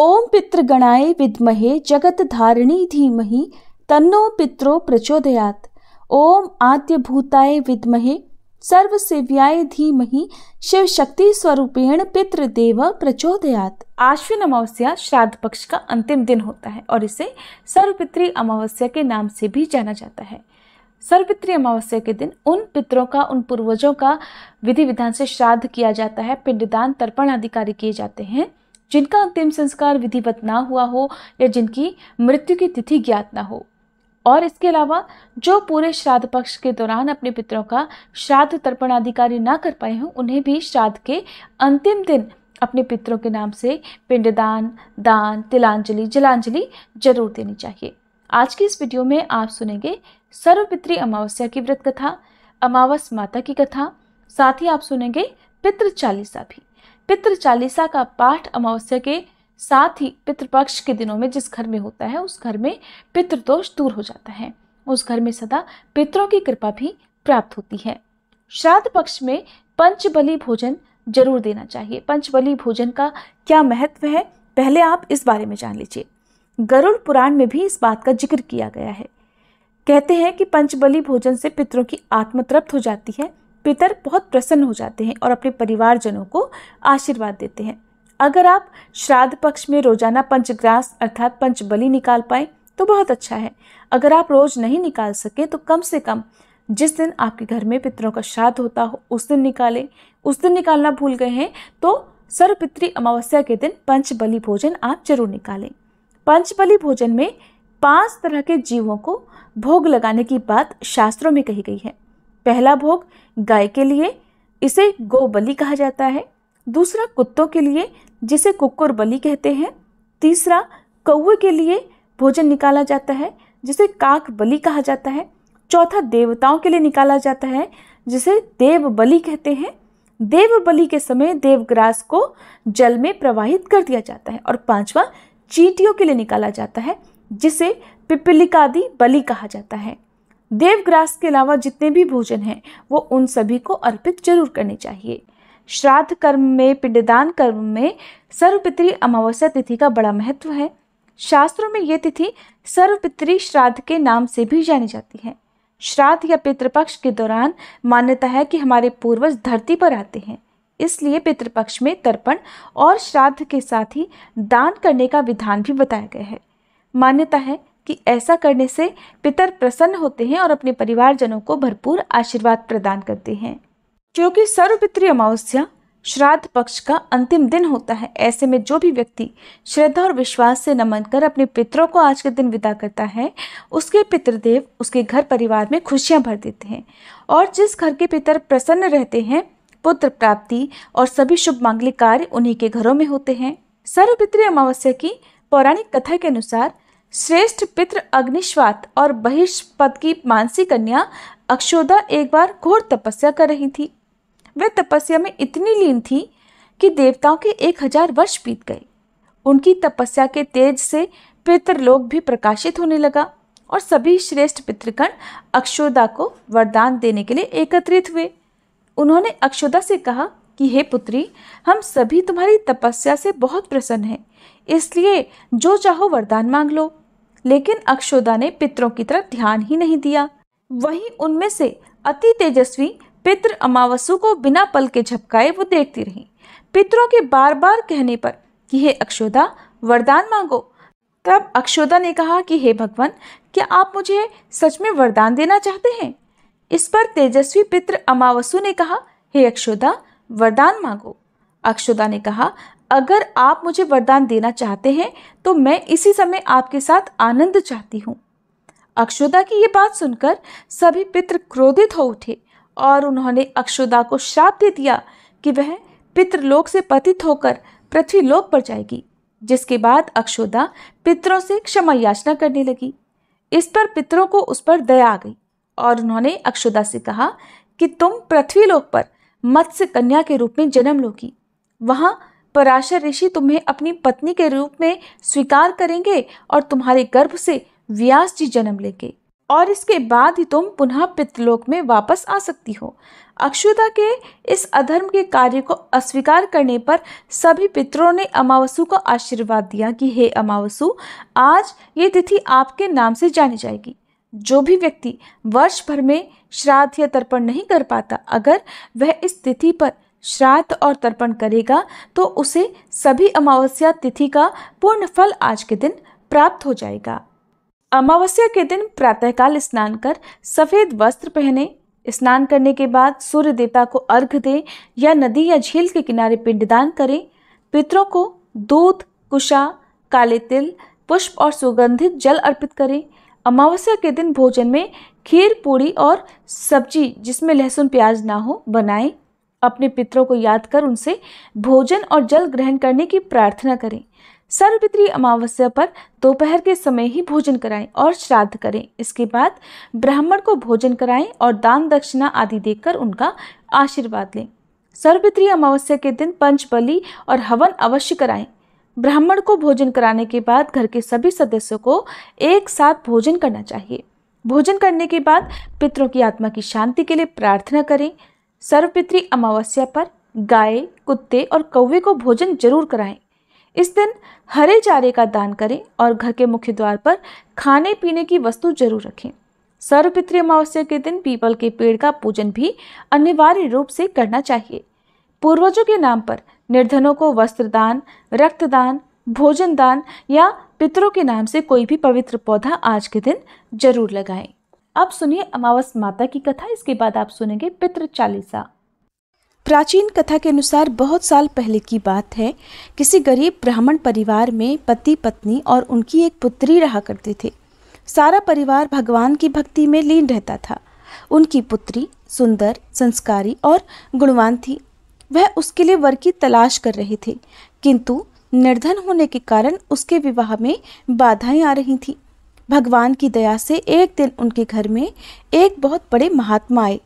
ओम पितृगणाय विद्महे जगत धारिणी धीमहि तन्नो पित्रो प्रचोदयात ओम आद्यभूताय विद्महे सर्वसेव्याय धीमहि शिवशक्ति स्वरूपेण पितृदेव प्रचोदयात आश्विन अमावस्या श्राद्ध पक्ष का अंतिम दिन होता है और इसे सर्वपित्रि अमावस्या के नाम से भी जाना जाता है सर्वपित्री अमावस्या के दिन उन पितरों का उन पूर्वजों का विधि विधान से श्राद्ध किया जाता है पिंडदान तर्पण आदि कार्य किए जाते हैं जिनका अंतिम संस्कार विधिवत ना हुआ हो या जिनकी मृत्यु की तिथि ज्ञात ना हो और इसके अलावा जो पूरे श्राद्ध पक्ष के दौरान अपने पितरों का श्राद्ध तर्पण आदि ना कर पाए हों उन्हें भी श्राद्ध के अंतिम दिन अपने पितरों के नाम से पिंडदान दान तिलांजलि जलांजलि जरूर देनी चाहिए आज की इस वीडियो में आप सुनेंगे सर्वपित्री अमावस्या की व्रत कथा अमावस माता की कथा साथ ही आप सुनेंगे पितृ चालीसा भी पितृ चालीसा का पाठ अमावस्या के साथ ही पितृपक्ष के दिनों में जिस घर में होता है उस घर में पितृदोष दूर हो जाता है उस घर में सदा पितरों की कृपा भी प्राप्त होती है श्राद्ध पक्ष में पंचबली भोजन जरूर देना चाहिए पंचबली भोजन का क्या महत्व है पहले आप इस बारे में जान लीजिए गरुड़ पुराण में भी इस बात का जिक्र किया गया है कहते हैं कि पंचबली भोजन से पितरों की आत्मतृप्त हो जाती है पितर बहुत प्रसन्न हो जाते हैं और अपने परिवारजनों को आशीर्वाद देते हैं अगर आप श्राद्ध पक्ष में रोजाना पंचग्रास अर्थात पंचबली निकाल पाए तो बहुत अच्छा है अगर आप रोज नहीं निकाल सके तो कम से कम जिस दिन आपके घर में पितरों का श्राद्ध होता हो उस दिन निकालें उस दिन निकालना भूल गए हैं तो सर्वपित्री अमावस्या के दिन बलि भोजन आप जरूर निकालें बलि भोजन में पांच तरह के जीवों को भोग लगाने की बात शास्त्रों में कही गई है पहला भोग गाय के लिए इसे गो बलि कहा जाता है दूसरा कुत्तों के लिए जिसे कुकुर बलि कहते हैं तीसरा कौए के लिए भोजन निकाला जाता है जिसे काक बलि कहा जाता है चौथा देवताओं के लिए निकाला जाता है जिसे देव बलि कहते हैं देव बलि के समय देवग्रास को जल में प्रवाहित कर दिया जाता है और पांचवा चींटियों के लिए निकाला जाता है जिसे पिपलिकादि बलि कहा जाता है देवग्रास के अलावा जितने भी भोजन हैं वो उन सभी को अर्पित जरूर करने चाहिए श्राद्ध कर्म में पिंडदान कर्म में सर्वपित्री अमावस्या तिथि का बड़ा महत्व है शास्त्रों में ये तिथि सर्वपित्री श्राद्ध के नाम से भी जानी जाती है श्राद्ध या पितृपक्ष के दौरान मान्यता है कि हमारे पूर्वज धरती पर आते हैं इसलिए पितृपक्ष में तर्पण और श्राद्ध के साथ ही दान करने का विधान भी बताया गया है मान्यता है कि ऐसा करने से पितर प्रसन्न होते हैं और अपने परिवारजनों को भरपूर आशीर्वाद प्रदान करते हैं क्योंकि सर्वपित्री अमावस्या श्राद्ध पक्ष का अंतिम दिन होता है ऐसे में जो भी व्यक्ति श्रद्धा और विश्वास से नमन कर अपने पितरों को आज के दिन विदा करता है उसके पितृदेव उसके घर परिवार में खुशियां भर देते हैं और जिस घर के पितर प्रसन्न रहते हैं पुत्र प्राप्ति और सभी शुभ मांगलिक कार्य उन्हीं के घरों में होते हैं सर्वपित्री अमावस्या की पौराणिक कथा के अनुसार श्रेष्ठ पित्र अग्निश्वात और बहिष्पद की मानसी कन्या अक्षोदा एक बार घोर तपस्या कर रही थी वह तपस्या में इतनी लीन थी कि देवताओं के एक हजार वर्ष बीत गए उनकी तपस्या के तेज से पितृलोक भी प्रकाशित होने लगा और सभी श्रेष्ठ पितृगण अक्षोदा को वरदान देने के लिए एकत्रित हुए उन्होंने अक्षोदा से कहा कि हे पुत्री हम सभी तुम्हारी तपस्या से बहुत प्रसन्न हैं इसलिए जो चाहो वरदान मांग लो लेकिन अक्षोदा ने पितरों की तरफ ध्यान ही नहीं दिया वहीं उनमें से अति तेजस्वी पितृ अमावसु को बिना पल के झपकाए वो देखती रही पितरों के बार बार कहने पर कि हे अक्षोदा वरदान मांगो तब अक्षोदा ने कहा कि हे भगवान क्या आप मुझे सच में वरदान देना चाहते हैं इस पर तेजस्वी पितृ अमावसु ने कहा हे अक्षोदा वरदान मांगो अक्षोदा ने कहा अगर आप मुझे वरदान देना चाहते हैं तो मैं इसी समय आपके साथ आनंद चाहती हूँ अक्षोदा की ये बात सुनकर सभी पितृ क्रोधित हो उठे और उन्होंने अक्षोदा को श्राप दे दिया कि वह पितृलोक से पतित होकर पृथ्वी लोक पर जाएगी जिसके बाद अक्षोदा पितरों से क्षमा याचना करने लगी इस पर पितरों को उस पर दया आ गई और उन्होंने अक्षोदा से कहा कि तुम पृथ्वीलोक पर मत्स्य कन्या के रूप में जन्म लोगी वहाँ पराशर ऋषि तुम्हें अपनी पत्नी के रूप में स्वीकार करेंगे और तुम्हारे गर्भ से व्यास जी जन्म लेंगे और इसके बाद ही तुम पुनः पितलोक में वापस आ सकती हो अक्षुता के इस अधर्म के कार्य को अस्वीकार करने पर सभी पितरों ने अमावसु को आशीर्वाद दिया कि हे अमावसु आज ये तिथि आपके नाम से जानी जाएगी जो भी व्यक्ति वर्ष भर में श्राद्ध या तर्पण नहीं कर पाता अगर वह इस तिथि पर श्राद्ध और तर्पण करेगा तो उसे सभी अमावस्या तिथि का पूर्ण फल आज के दिन प्राप्त हो जाएगा अमावस्या के दिन प्रातःकाल स्नान कर सफ़ेद वस्त्र पहने स्नान करने के बाद सूर्य देवता को अर्घ दें या नदी या झील के किनारे पिंडदान करें पितरों को दूध कुशा काले तिल पुष्प और सुगंधित जल अर्पित करें अमावस्या के दिन भोजन में खीर पूड़ी और सब्जी जिसमें लहसुन प्याज ना हो बनाएं अपने पितरों को याद कर उनसे भोजन और जल ग्रहण करने की प्रार्थना करें सर्वपित्री अमावस्या पर दोपहर के समय ही भोजन कराएं और श्राद्ध करें इसके बाद ब्राह्मण को भोजन कराएं और दान दक्षिणा आदि देकर उनका आशीर्वाद लें सर्वपित्री अमावस्या के दिन पंच बलि और हवन अवश्य कराएं ब्राह्मण को भोजन कराने के बाद घर के सभी सदस्यों को एक साथ भोजन करना चाहिए भोजन करने के बाद पितरों की आत्मा की शांति के लिए प्रार्थना करें सर्वपित्री अमावस्या पर गाय कुत्ते और कौवे को भोजन जरूर कराएं इस दिन हरे चारे का दान करें और घर के मुख्य द्वार पर खाने पीने की वस्तु जरूर रखें सर्वपितृ अमावस्या के दिन पीपल के पेड़ का पूजन भी अनिवार्य रूप से करना चाहिए पूर्वजों के नाम पर निर्धनों को वस्त्रदान रक्तदान भोजन दान या पितरों के नाम से कोई भी पवित्र पौधा आज के दिन जरूर लगाएं अब सुनिए अमावस माता की कथा इसके बाद आप सुनेंगे पितृ चालीसा प्राचीन कथा के अनुसार बहुत साल पहले की बात है किसी गरीब ब्राह्मण परिवार में पति पत्नी और उनकी एक पुत्री रहा करते थे सारा परिवार भगवान की भक्ति में लीन रहता था उनकी पुत्री सुंदर संस्कारी और गुणवान थी वह उसके लिए वर की तलाश कर रहे थे किंतु निर्धन होने के कारण उसके विवाह में बाधाएं आ रही थीं भगवान की दया से एक दिन उनके घर में एक बहुत बड़े महात्मा आए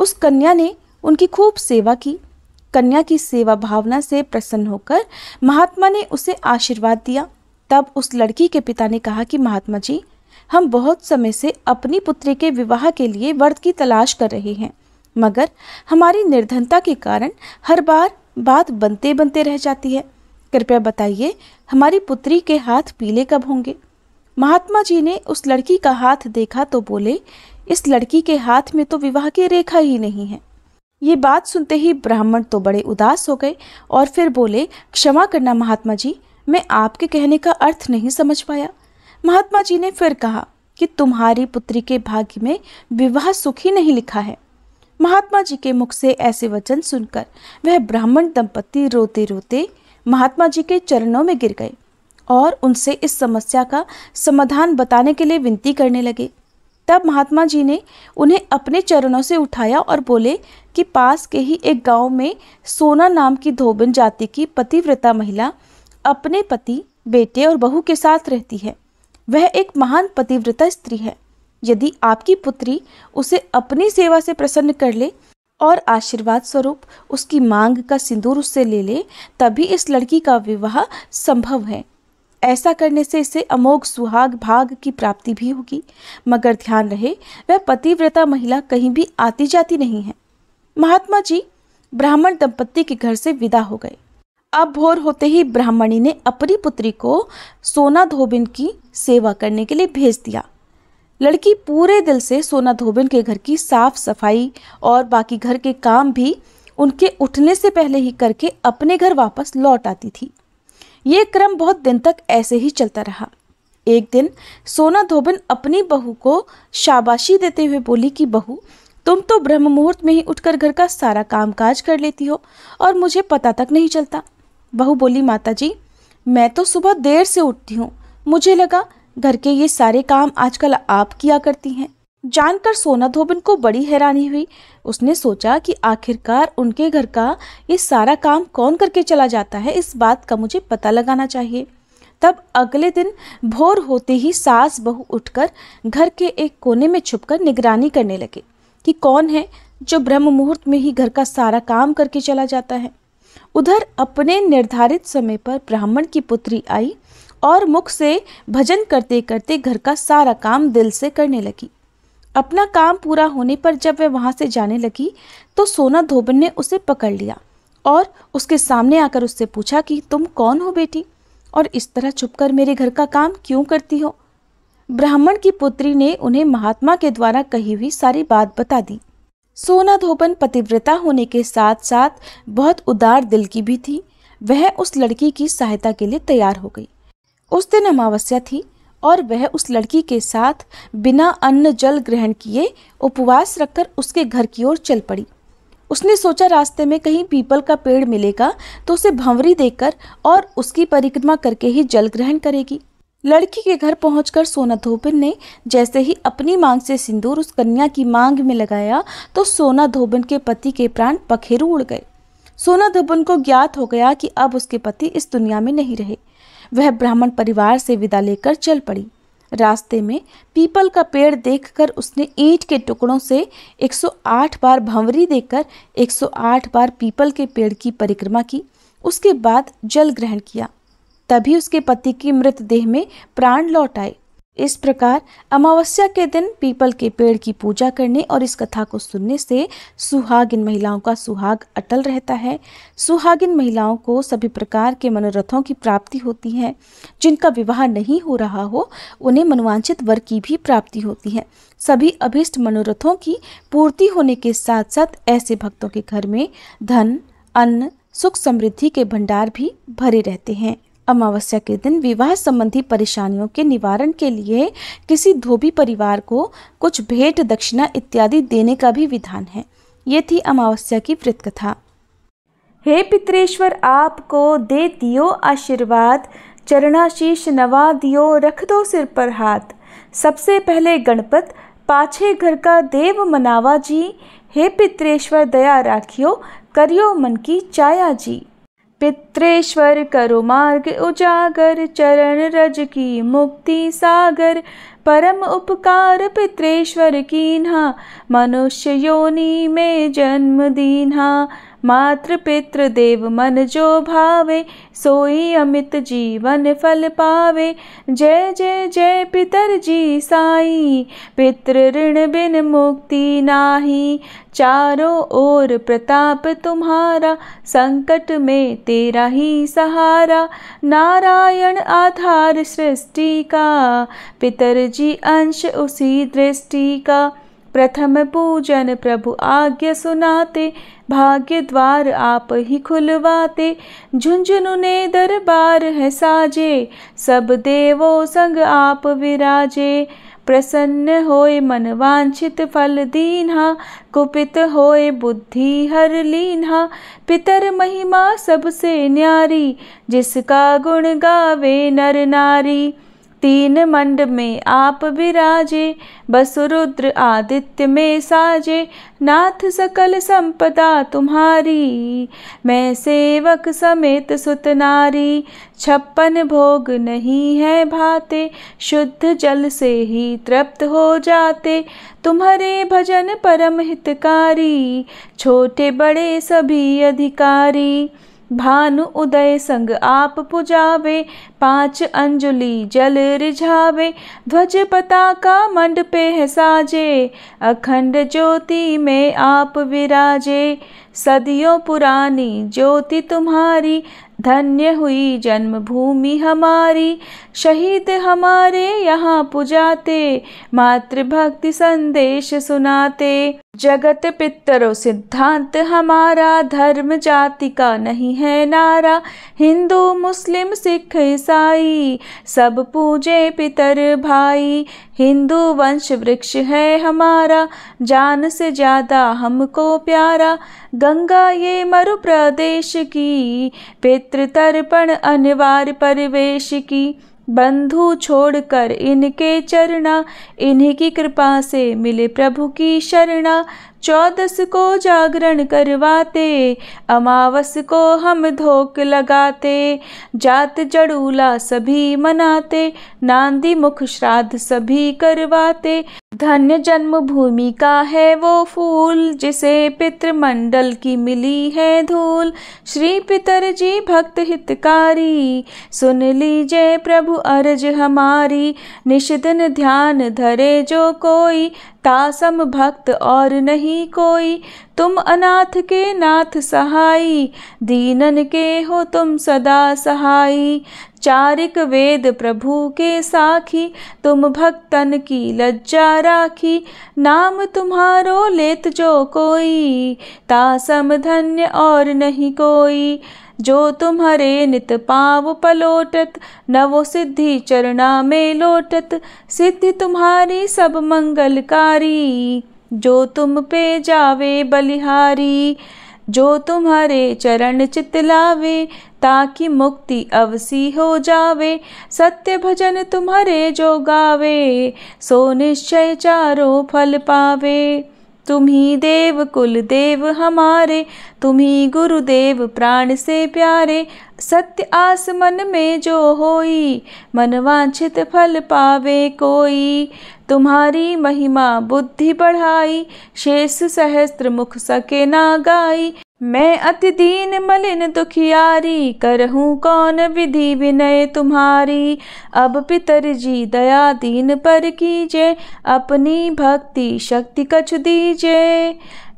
उस कन्या ने उनकी खूब सेवा की कन्या की सेवा भावना से प्रसन्न होकर महात्मा ने उसे आशीर्वाद दिया तब उस लड़की के पिता ने कहा कि महात्मा जी हम बहुत समय से अपनी पुत्री के विवाह के लिए वर्त की तलाश कर रहे हैं मगर हमारी निर्धनता के कारण हर बार बात बनते बनते रह जाती है कृपया बताइए हमारी पुत्री के हाथ पीले कब होंगे महात्मा जी ने उस लड़की का हाथ देखा तो बोले इस लड़की के हाथ में तो विवाह की रेखा ही नहीं है ये बात सुनते ही ब्राह्मण तो बड़े उदास हो गए और फिर बोले क्षमा करना महात्मा जी मैं आपके कहने का अर्थ नहीं समझ पाया महात्मा जी ने फिर कहा कि तुम्हारी पुत्री के भाग्य में विवाह सुखी नहीं लिखा है महात्मा जी के मुख से ऐसे वचन सुनकर वह ब्राह्मण दंपति रोते रोते महात्मा जी के चरणों में गिर गए और उनसे इस समस्या का समाधान बताने के लिए विनती करने लगे तब महात्मा जी ने उन्हें अपने चरणों से उठाया और बोले कि पास के ही एक गांव में सोना नाम की धोबिन जाति की पतिव्रता महिला अपने पति बेटे और बहू के साथ रहती है वह एक महान पतिव्रता स्त्री है यदि आपकी पुत्री उसे अपनी सेवा से प्रसन्न कर ले और आशीर्वाद स्वरूप उसकी मांग का सिंदूर उससे ले ले तभी इस लड़की का विवाह संभव है ऐसा करने से इसे अमोघ सुहाग भाग की प्राप्ति भी होगी मगर ध्यान रहे वह पतिव्रता महिला कहीं भी आती जाती नहीं है महात्मा जी ब्राह्मण दंपत्ति के घर से विदा हो गए अब भोर होते ही ब्राह्मणी ने अपनी पुत्री को सोना धोबिन की सेवा करने के लिए भेज दिया लड़की पूरे दिल से सोना धोबिन के घर की साफ सफाई और बाकी घर के काम भी उनके उठने से पहले ही करके अपने घर वापस लौट आती थी ये क्रम बहुत दिन तक ऐसे ही चलता रहा एक दिन सोना धोबन अपनी बहू को शाबाशी देते हुए बोली कि बहू तुम तो ब्रह्म मुहूर्त में ही उठकर घर का सारा काम काज कर लेती हो और मुझे पता तक नहीं चलता बहू बोली माता जी मैं तो सुबह देर से उठती हूँ मुझे लगा घर के ये सारे काम आजकल आप किया करती हैं जानकर सोना धोबन को बड़ी हैरानी हुई उसने सोचा कि आखिरकार उनके घर का ये सारा काम कौन करके चला जाता है इस बात का मुझे पता लगाना चाहिए तब अगले दिन भोर होते ही सास बहु उठकर घर के एक कोने में छुपकर निगरानी करने लगे कि कौन है जो ब्रह्म मुहूर्त में ही घर का सारा काम करके चला जाता है उधर अपने निर्धारित समय पर ब्राह्मण की पुत्री आई और मुख से भजन करते करते घर का सारा काम दिल से करने लगी अपना काम पूरा होने पर जब वह वहाँ से जाने लगी तो सोना धोबन ने उसे पकड़ लिया और उसके सामने आकर उससे पूछा कि तुम कौन हो बेटी और इस तरह छुपकर मेरे घर का काम क्यों करती हो ब्राह्मण की पुत्री ने उन्हें महात्मा के द्वारा कही हुई सारी बात बता दी सोना धोबन पतिव्रता होने के साथ साथ बहुत उदार दिल की भी थी वह उस लड़की की सहायता के लिए तैयार हो गई उस दिन अमावस्या थी और वह उस लड़की के साथ बिना अन्न जल ग्रहण किए उपवास रखकर उसके घर की ओर चल पड़ी उसने सोचा रास्ते में कहीं पीपल का पेड़ मिलेगा तो उसे भंवरी देकर और उसकी परिक्रमा करके ही जल ग्रहण करेगी लड़की के घर पहुंचकर सोना धोबिन ने जैसे ही अपनी मांग से सिंदूर उस कन्या की मांग में लगाया तो सोना धोबिन के पति के प्राण पखेरु उड़ गए सोना धोबिन को ज्ञात हो गया कि अब उसके पति इस दुनिया में नहीं रहे वह ब्राह्मण परिवार से विदा लेकर चल पड़ी रास्ते में पीपल का पेड़ देखकर उसने ईंट के टुकड़ों से 108 बार भंवरी देकर 108 बार पीपल के पेड़ की परिक्रमा की उसके बाद जल ग्रहण किया तभी उसके पति की मृतदेह में प्राण लौट आए इस प्रकार अमावस्या के दिन पीपल के पेड़ की पूजा करने और इस कथा को सुनने से सुहागिन महिलाओं का सुहाग अटल रहता है सुहागिन महिलाओं को सभी प्रकार के मनोरथों की प्राप्ति होती है जिनका विवाह नहीं हो रहा हो उन्हें मनवांचित वर की भी प्राप्ति होती है सभी अभिष्ट मनोरथों की पूर्ति होने के साथ साथ ऐसे भक्तों के घर में धन अन्न सुख समृद्धि के भंडार भी भरे रहते हैं अमावस्या के दिन विवाह संबंधी परेशानियों के निवारण के लिए किसी धोबी परिवार को कुछ भेंट दक्षिणा इत्यादि देने का भी विधान है ये थी अमावस्या की व्रत कथा हे पितरेश्वर आपको दे दियो आशीर्वाद चरणाशीष नवा दियो रख दो सिर पर हाथ सबसे पहले गणपत पाछे घर का देव मनावा जी हे पितरेश्वर दया राखियो करियो मन की चाया जी पित्रेश्वर करो मार्ग उजागर चरण रज की मुक्ति सागर परम उपकार पित्रेश्वर कीन्हा मनुष्य योनि में जन्म दीन्हा मातृ पितृ देव मन जो भावे सोई अमित जीवन फल पावे जय जय जय पितर जी साई पितृ ऋण बिन मुक्ति नाही चारों ओर प्रताप तुम्हारा संकट में तेरा ही सहारा नारायण आधार सृष्टि का पितर जी अंश उसी दृष्टि का प्रथम पूजन प्रभु आज्ञा सुनाते भाग्य द्वार आप ही खुलवाते झुंझुनु ने दरबार है साजे सब देवो संग आप विराजे प्रसन्न होए मन वांछित फल दीन्हा कुपित होए बुद्धि हर लीन्हा पितर महिमा सबसे न्यारी जिसका गुण गावे नर नारी तीन मंड में आप विराजे बसुरुद्र आदित्य में साजे नाथ सकल संपदा तुम्हारी मैं सेवक समेत सुत नारी छप्पन भोग नहीं है भाते शुद्ध जल से ही तृप्त हो जाते तुम्हारे भजन परम हितकारी छोटे बड़े सभी अधिकारी भानु उदय संग आप पुजावे पांच अंजलि जल रिझावे ध्वज पताका मंडपे है साजे अखंड ज्योति में आप विराजे सदियों पुरानी ज्योति तुम्हारी धन्य हुई जन्मभूमि हमारी शहीद हमारे यहाँ पुजाते मातृभक्ति संदेश सुनाते जगत पितरो सिद्धांत हमारा धर्म जाति का नहीं है नारा हिंदू मुस्लिम सिख ईसाई सब पूजे पितर भाई हिंदू वंश वृक्ष है हमारा जान से ज़्यादा हमको प्यारा गंगा ये मरु प्रदेश की पितृतर्पण अनिवार्य परिवेश की बंधु छोड़कर इनके चरणा इन्हीं की कृपा से मिले प्रभु की शरणा चौदस को जागरण करवाते अमावस को हम धोक लगाते जात जड़ूला सभी मनाते नांदी मुख श्राद्ध सभी करवाते धन्य जन्म भूमि का है वो फूल जिसे पितृमंडल की मिली है धूल श्री पितर जी भक्त हितकारी सुन लीजे प्रभु अर्ज हमारी निषिदन ध्यान धरे जो कोई तासम भक्त और नहीं नहीं कोई तुम अनाथ के नाथ सहाय दीनन के हो तुम सदा सहाय चारिक वेद प्रभु के साखी तुम भक्तन की लज्जा राखी नाम तुम्हारो लेत जो कोई तासम धन्य और नहीं कोई जो तुम्हारे नित पाव पलोटत नवो सिद्धि चरणा में लोटत सिद्धि तुम्हारी सब मंगलकारी जो तुम पे जावे बलिहारी जो तुम्हारे चरण चित लावे ताकि मुक्ति अवसी हो जावे सत्य भजन तुम्हारे जो गावे सो निश्चय चारों फल पावे तुम ही देव कुल देव हमारे तुम ही गुरुदेव प्राण से प्यारे सत्य आस मन में जो होई मन वांछित फल पावे कोई तुम्हारी महिमा बुद्धि बढ़ाई शेष सहस्त्र मुख सके ना गाई मैं अति दीन मलिन दुखियारी करहूँ कौन विधि विनय तुम्हारी अब पितर जी दया दीन पर कीजे अपनी भक्ति शक्ति कछु दीजे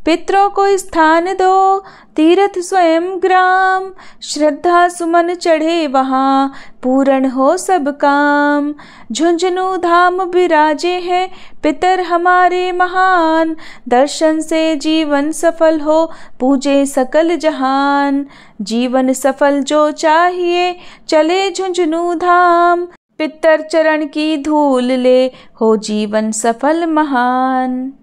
पितरों को स्थान दो तीर्थ स्वयं ग्राम श्रद्धा सुमन चढ़े वहाँ पूर्ण हो सब काम झुंझुनू धाम विराजे हैं पितर हमारे महान दर्शन से जीवन सफल हो पूजे सकल जहान जीवन सफल जो चाहिए चले झुंझुनू धाम पितर चरण की धूल ले हो जीवन सफल महान